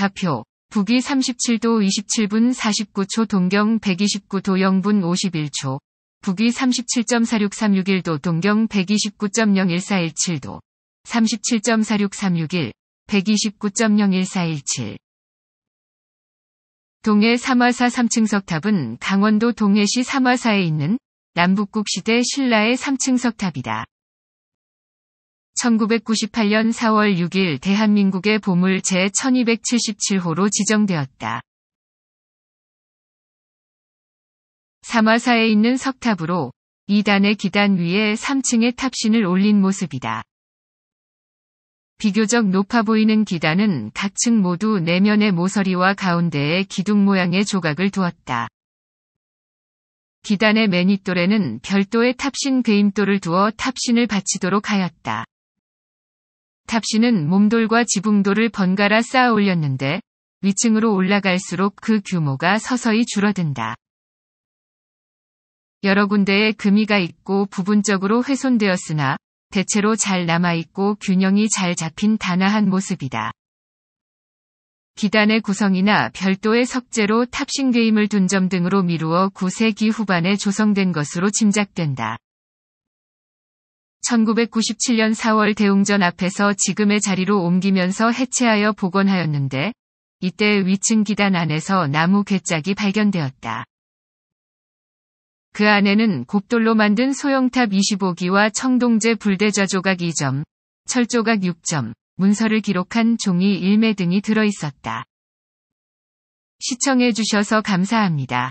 좌표, 북위 37도 27분 49초 동경 129도 0분 51초, 북위 37.46361도 동경 129.01417도, 37.46361, 129.01417. 동해 3화사 3층석 탑은 강원도 동해시 3화사에 있는 남북국시대 신라의 3층석 탑이다. 1998년 4월 6일 대한민국의 보물 제1277호로 지정되었다. 사마사에 있는 석탑으로 2단의 기단 위에 3층의 탑신을 올린 모습이다. 비교적 높아 보이는 기단은 각 층 모두 내면의 모서리와 가운데에 기둥 모양의 조각을 두었다. 기단의 매니또에는 별도의 탑신 괴임돌을 두어 탑신을 바치도록 하였다. 탑신은 몸돌과 지붕돌을 번갈아 쌓아 올렸는데 위층으로 올라갈수록 그 규모가 서서히 줄어든다. 여러 군데에 금이가 있고 부분적으로 훼손되었으나 대체로 잘 남아있고 균형이 잘 잡힌 단아한 모습이다. 기단의 구성이나 별도의 석재로 탑신게임을둔 점 등으로 미루어 9세기 후반에 조성된 것으로 짐작된다. 1997년 4월 대웅전 앞에서 지금의 자리로 옮기면서 해체하여 복원하였는데 이때 위층 기단 안에서 나무 괴짝이 발견되었다. 그 안에는 곱돌로 만든 소형탑 25기와 청동제 불대좌 조각 2점, 철조각 6점, 문서를 기록한 종이 1매 등이 들어있었다. 시청해주셔서 감사합니다.